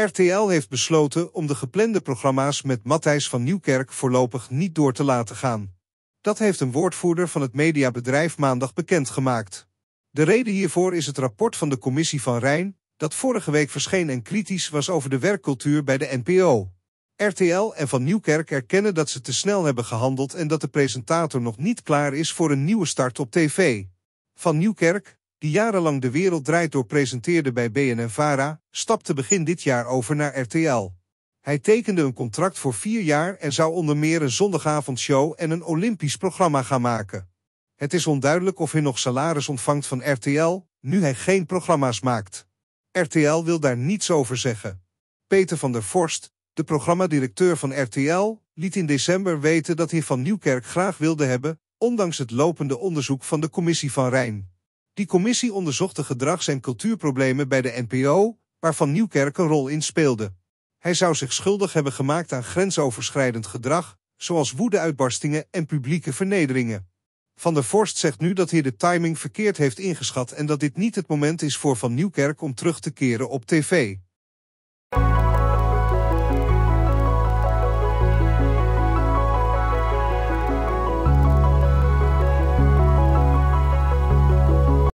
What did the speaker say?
RTL heeft besloten om de geplande programma's met Matthijs van Nieuwkerk voorlopig niet door te laten gaan. Dat heeft een woordvoerder van het mediabedrijf maandag bekendgemaakt. De reden hiervoor is het rapport van de commissie van Rijn, dat vorige week verscheen en kritisch was over de werkcultuur bij de NPO. RTL en Van Nieuwkerk erkennen dat ze te snel hebben gehandeld en dat de presentator nog niet klaar is voor een nieuwe start op tv. Van Nieuwkerk, die jarenlang de wereld draait door presenteerde bij BNNVARA, stapte begin dit jaar over naar RTL. Hij tekende een contract voor vier jaar en zou onder meer een zondagavondshow en een Olympisch programma gaan maken. Het is onduidelijk of hij nog salaris ontvangt van RTL, nu hij geen programma's maakt. RTL wil daar niets over zeggen. Peter van der Vorst, de programmadirecteur van RTL, liet in december weten dat hij Van Nieuwkerk graag wilde hebben, ondanks het lopende onderzoek van de Commissie van Rijn. Die commissie onderzocht de gedrags- en cultuurproblemen bij de NPO, waarvan Nieuwkerk een rol in speelde. Hij zou zich schuldig hebben gemaakt aan grensoverschrijdend gedrag, zoals woedeuitbarstingen en publieke vernederingen. Van der Vorst zegt nu dat hij de timing verkeerd heeft ingeschat en dat dit niet het moment is voor Van Nieuwkerk om terug te keren op tv.